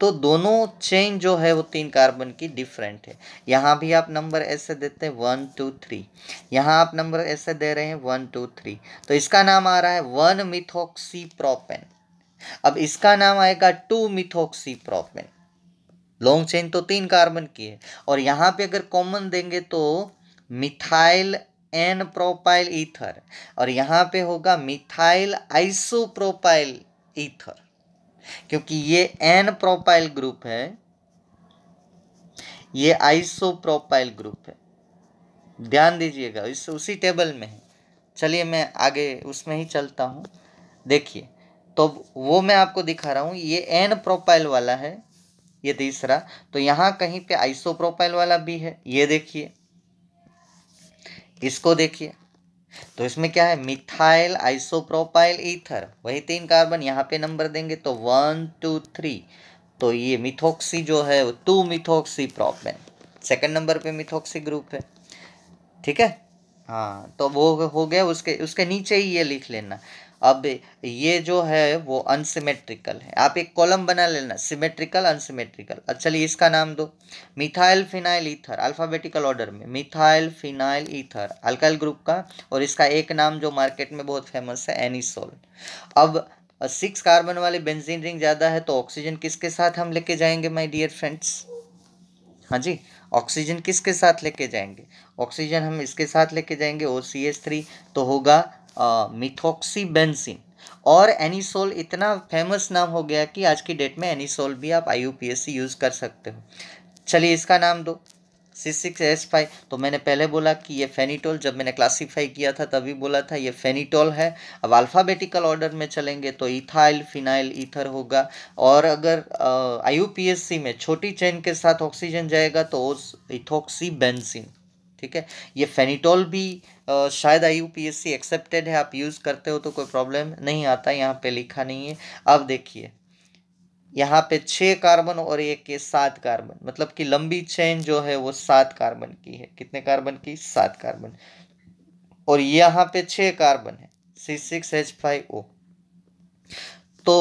तो दोनों चेन जो है वो तीन कार्बन की डिफरेंट है यहाँ भी आप नंबर ऐसे देते हैं वन टू थ्री यहाँ आप नंबर ऐसे दे रहे हैं वन टू थ्री तो इसका नाम आ रहा है वन मिथोक्सी प्रोपेन अब इसका नाम आएगा two methoxy propane long chain तो तीन कार्बन की है और यहां पे अगर कॉमन देंगे तो मिथाइल एन प्रोपाइल ईथर और यहां पे होगा मिथाइल आइसोप्रोपाइल ईथर क्योंकि ये एन प्रोपाइल ग्रुप है ये आइसोप्रोपाइल ग्रुप है ध्यान दीजिएगा इस उसी टेबल में है चलिए मैं आगे उसमें ही चलता हूं देखिए तो वो मैं आपको दिखा रहा हूँ ये एन प्रोपाइल वाला है ये तीसरा तो यहाँ कहीं पे आइसो प्रोपाइल वाला भी है ये देखिए इसको देखिए तो इसमें क्या है मिथाइल आइसोप्रोपाइल ईथर वही तीन कार्बन यहाँ पे नंबर देंगे तो वन टू थ्री तो ये मिथोक्सी जो है वो two methoxy propane second number पे मिथोक्सी ग्रुप है ठीक है हाँ तो वो हो गया उसके उसके नीचे ही ये लिख लेना अब ये जो है वो अनसिमेट्रिकल है आप एक कॉलम बना लेना सिमेट्रिकल अनसिमेट्रिकल अब चलिए इसका नाम दो methyl phenyl ether alphabetical order में methyl phenyl ether alkyl group का और इसका एक नाम जो मार्केट में बहुत फेमस है एनिसोल अब सिक्स कार्बन वाले बेंजीन रिंग ज़्यादा है तो ऑक्सीजन किसके साथ हम लेके जाएंगे माई डियर फ्रेंड्स हाँ जी ऑक्सीजन किसके साथ लेके जाएंगे ऑक्सीजन हम इसके साथ लेके जाएंगे ओ सी एस थ्री तो होगा मिथोक्सीबेंसिन और एनिसोल इतना फेमस नाम हो गया कि आज की डेट में एनिसोल भी आप आई यूज़ कर सकते हो चलिए इसका नाम दो सी सिक्स एस फाइव तो मैंने पहले बोला कि ये फेनिटोल जब मैंने क्लासिफाई किया था तभी बोला था ये फेनिटोल है अब अल्फ़ाबेटिकल ऑर्डर में चलेंगे तो इथाइल फिनाइल ईथर होगा और अगर आई में छोटी चेन के साथ ऑक्सीजन जाएगा तो इथोक्सी बेंसिन ठीक है ये फेनिटोल भी शायद आई यू एक्सेप्टेड है आप यूज़ करते हो तो कोई प्रॉब्लम नहीं आता यहाँ पे लिखा नहीं है अब देखिए यहाँ पे छः कार्बन और एक के सात कार्बन मतलब कि लंबी चेन जो है वो सात कार्बन की है कितने कार्बन की सात कार्बन और यहाँ पे छः कार्बन है C six H five O तो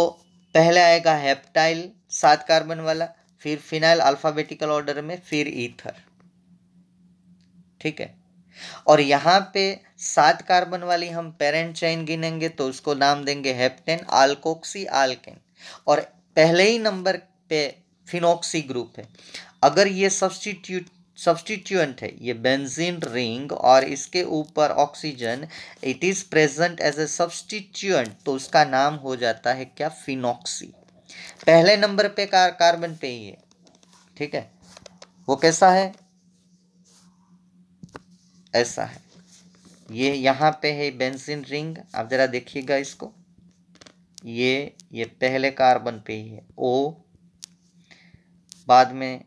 पहले आएगा हेप्टाइल सात कार्बन वाला फिर फिनाइल अल्फ़ाबेटिकल ऑर्डर में फिर ईथर ठीक है और यहाँ पे सात कार्बन वाली हम पेरेंट चेन गिनेंगे तो उसको नाम देंगे हेप्टेन आल्कोक्सी आल्केन और पहले ही नंबर पे फिनोक्सी ग्रुप है अगर ये सब्सटीट्यूट सब्सटीट्यूएंट है ये बेंजीन रिंग और इसके ऊपर oxygen it is present as a substituent तो उसका नाम हो जाता है क्या फिनोक्सी पहले नंबर पे कार्बन पे ही है ठीक है वो कैसा है ऐसा है ये यहाँ पे है बेंसिन रिंग आप ज़रा देखिएगा इसको ये ये पहले कार्बन पे ही है ओ बाद में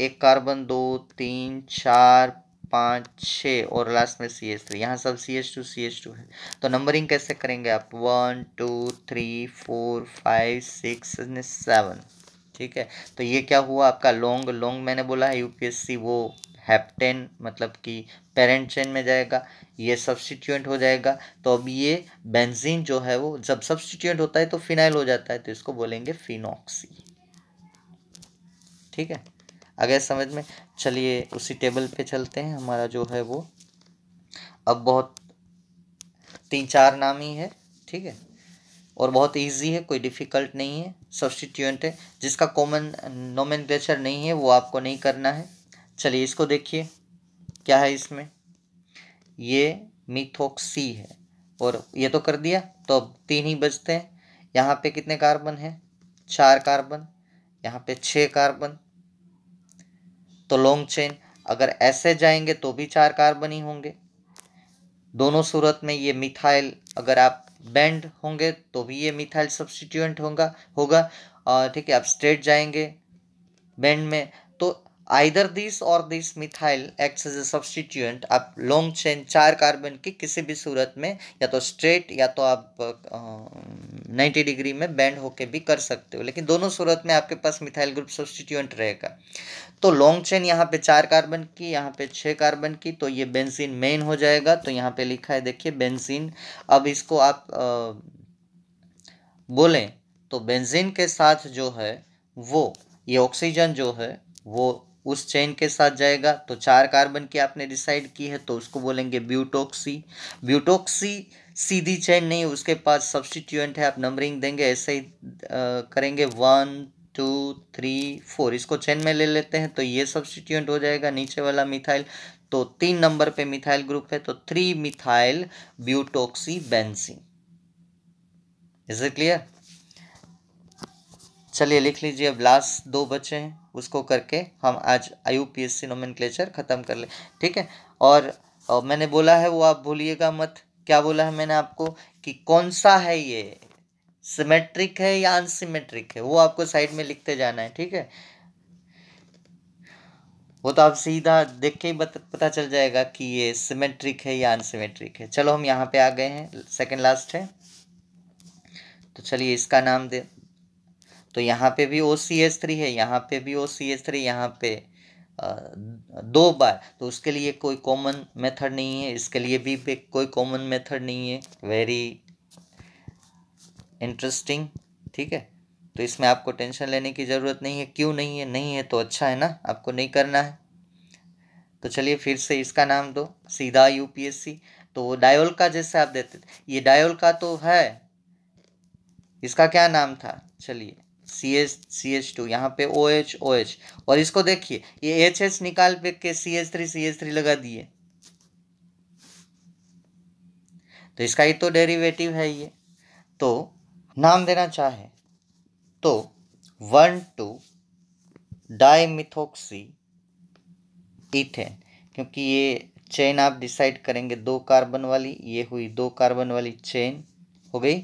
एक कार्बन दो तीन चार पाँच छ और लास्ट में सी एच थ्री यहाँ सब C H two C H two है तो नंबरिंग कैसे करेंगे आप one two three four five six seven ठीक है तो ये क्या हुआ आपका लॉन्ग लॉन्ग मैंने बोला है यूपीएससी वो हैप्टेन मतलब कि पेरेंट चेन में जाएगा ये सब्सटीट्यूएंट हो जाएगा तो अब ये बेंजीन जो है वो जब सब्सटीट्यूएंट होता है तो फिनाइल हो जाता है तो इसको बोलेंगे फिनॉक्सी ठीक है अगर समझ में चलिए उसी टेबल पे चलते हैं हमारा जो है वो अब बहुत तीन चार नाम ही है ठीक है और बहुत इजी है कोई डिफ़िकल्ट नहीं है सब्सटीट्यूएंट है जिसका कॉमन नोमेन नहीं है वो आपको नहीं करना है चलिए इसको देखिए क्या है इसमें ये मिथोक्सी है और ये तो कर दिया तो अब तीन ही बचते हैं यहाँ पे कितने कार्बन हैं चार कार्बन यहाँ पे छः कार्बन तो लॉन्ग चेन अगर ऐसे जाएंगे तो भी चार कार्बन ही होंगे दोनों सूरत में ये मिथाइल अगर आप बैंड होंगे तो भी ये मिथाइल सब्सटीट्यूएंट होगा होगा और ठीक है आप स्ट्रेट जाएंगे बैंड में तो आइदर दिस और this methyl acts as a substituent आप लॉन्ग चेन चार कार्बन की किसी भी सूरत में या तो स्ट्रेट या तो आप नाइन्टी डिग्री में बैंड होके भी कर सकते हो लेकिन दोनों सूरत में आपके पास मिथाइल ग्रुप सब्सटीट्यूएंट रहेगा तो लॉन्ग चेन यहाँ पे चार कार्बन की यहाँ पे छः कार्बन की तो ये बेंजीन मेन हो जाएगा तो यहाँ पे लिखा है देखिए बेंजीन अब इसको आप आ, बोलें तो बेंजीन के साथ जो है वो ये ऑक्सीजन जो है वो उस चेन के साथ जाएगा तो चार कार्बन की आपने डिसाइड की है तो उसको बोलेंगे ब्यूटोक्सी ब्यूटोक्सी सीधी चेन नहीं उसके पास सब्सटीट्यूएंट है आप नंबरिंग देंगे ऐसे ही आ, करेंगे वन टू थ्री फोर इसको चेन में ले लेते हैं तो ये सब्सटीट्यूएंट हो जाएगा नीचे वाला मिथाइल तो तीन नंबर पे मिथाइल ग्रुप है तो three methyl butoxy benzene is it clear चलिए लिख लीजिए अब लास्ट दो बचे हैं उसको करके हम आज I U P S C nomenclature ख़त्म कर ले ठीक है और, और मैंने बोला है वो आप भूलिएगा मत क्या बोला है मैंने आपको कि कौन सा है ये सिमेट्रिक है या अनसीमेट्रिक है वो आपको साइड में लिखते जाना है ठीक है वो तो आप सीधा देख के ही पता चल जाएगा कि ये सिमेट्रिक है या अनसीमेट्रिक है चलो हम यहाँ पे आ गए हैं सेकंड लास्ट है तो चलिए इसका नाम दे तो यहाँ पे भी ओ सी एच थ्री है यहाँ पे भी ओ सी एच थ्री यहाँ पे दो बार तो उसके लिए कोई कॉमन मेथड नहीं है इसके लिए भी पे कोई कॉमन मेथड नहीं है वेरी इंटरेस्टिंग ठीक है तो इसमें आपको टेंशन लेने की ज़रूरत नहीं है क्यों नहीं है नहीं है तो अच्छा है ना आपको नहीं करना है तो चलिए फिर से इसका नाम दो सीधा यूपीएससी तो डायोल का जैसे आप देते ये डायोल का तो है इसका क्या नाम था चलिए C H C H two यहाँ पे ओ एच ओ एच और इसको देखिए ये एच एच निकाल पे के C H three C H three लगा दिए तो इसका ही तो डेरिवेटिव है ये तो नाम देना चाहे तो वन टू डाईमिथोक्सी इथेन क्योंकि ये चेन आप डिसाइड करेंगे दो कार्बन वाली ये हुई दो कार्बन वाली चेन हो गई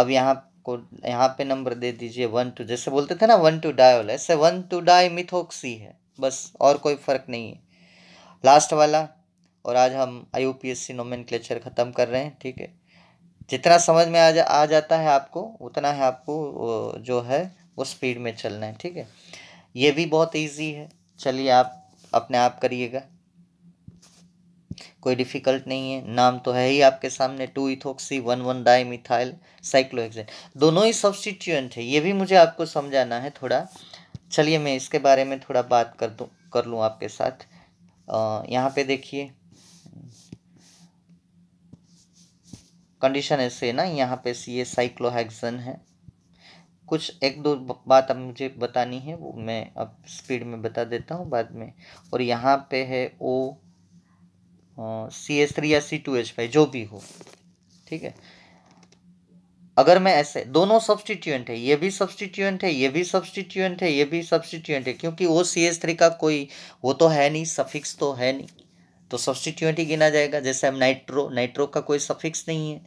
अब यहाँ को यहाँ पे नंबर दे दीजिए वन टू जैसे बोलते थे ना वन टू वाला ऐसे वन टू डाई मिथोक्सी है बस और कोई फ़र्क नहीं है लास्ट वाला और आज हम I U P S C nomenclature ख़त्म कर रहे हैं ठीक है जितना समझ में आ जा आ जाता है आपको उतना है आपको जो है वो स्पीड में चलना है ठीक है ये भी बहुत ईजी है चलिए आप अपने आप करिएगा कोई डिफ़िकल्ट नहीं है नाम तो है ही आपके सामने two ethoxy one one dimethyl cyclohexane दोनों ही सब्सटीट्यूएंट है ये भी मुझे आपको समझाना है थोड़ा चलिए मैं इसके बारे में थोड़ा बात कर दूँ कर लूँ आपके साथ यहाँ पे देखिए कंडीशन ऐसे है ना यहाँ पे ए साइक्लोहेक्सन है कुछ एक दो बात अब मुझे बतानी है वो मैं अब स्पीड में बता देता हूँ बाद में और यहाँ पे है ओ सी एच थ्री या सी टू एच फाइव जो भी हो ठीक है अगर मैं ऐसे दोनों सब्सटीट्यूएंट है ये भी सब्सटीट्यूएंट है ये भी सब्सटीट्यूएंट है ये भी सब्सटीट्यूएंट है क्योंकि वो सी एस थ्री का कोई वो तो है नहीं सफिक्स तो है नहीं तो सब्सटीट्यूएंट ही गिना जाएगा जैसे हम नाइट्रो नाइट्रो का कोई सफिक्स नहीं है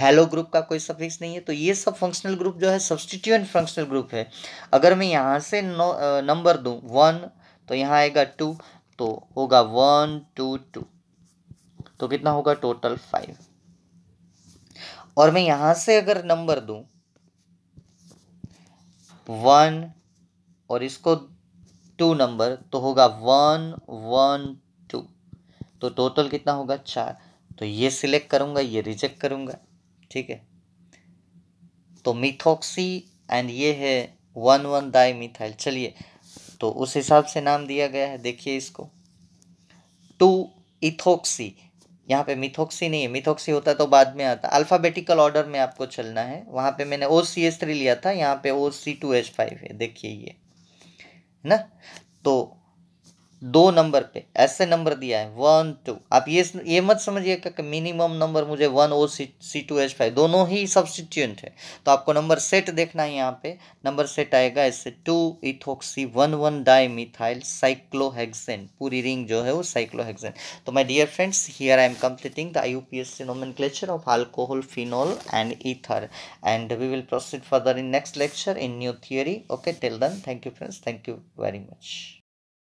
हेलो ग्रुप का कोई सफिक्स नहीं है तो ये सब फंक्शनल ग्रुप जो है सब्सटीट्यूएंट फंक्शनल ग्रुप है अगर मैं यहाँ से नंबर दूँ वन तो यहाँ आएगा टू तो होगा वन टू टू तो कितना होगा टोटल फाइव और मैं यहां से अगर नंबर दू वन और इसको टू नंबर तो होगा वन वन टू तो टोटल कितना होगा चार तो ये सिलेक्ट करूंगा ये रिजेक्ट करूंगा ठीक है तो मिथोक्सी एंड ये है वन वन दाई मिथाइल चलिए तो उस हिसाब से नाम दिया गया है देखिए इसको टू इथोक्सी यहाँ पे मिथोक्सी नहीं है मिथोक्सी होता तो बाद में आता अल्फ़ाबेटिकल ऑर्डर में आपको चलना है वहाँ पे मैंने ओ सी एस थ्री लिया था यहाँ पे O C two H five है देखिए ये ना तो दो नंबर पे ऐसे नंबर दिया है वन टू आप ये ये मत समझिएगा कि मिनिमम नंबर मुझे one O C C two H five दोनों ही सब्सिट्यूंट है तो आपको नंबर सेट देखना है यहाँ पे नंबर सेट आएगा इससे two ethoxy one one dimethyl cyclohexane पूरी रिंग जो है वो साइक्लोहेक्सेन तो my dear friends here I am completing the I U P S C nomenclature of alcohol phenol and ether and we will proceed further in next lecture in new theory okay till then thank you friends thank you very much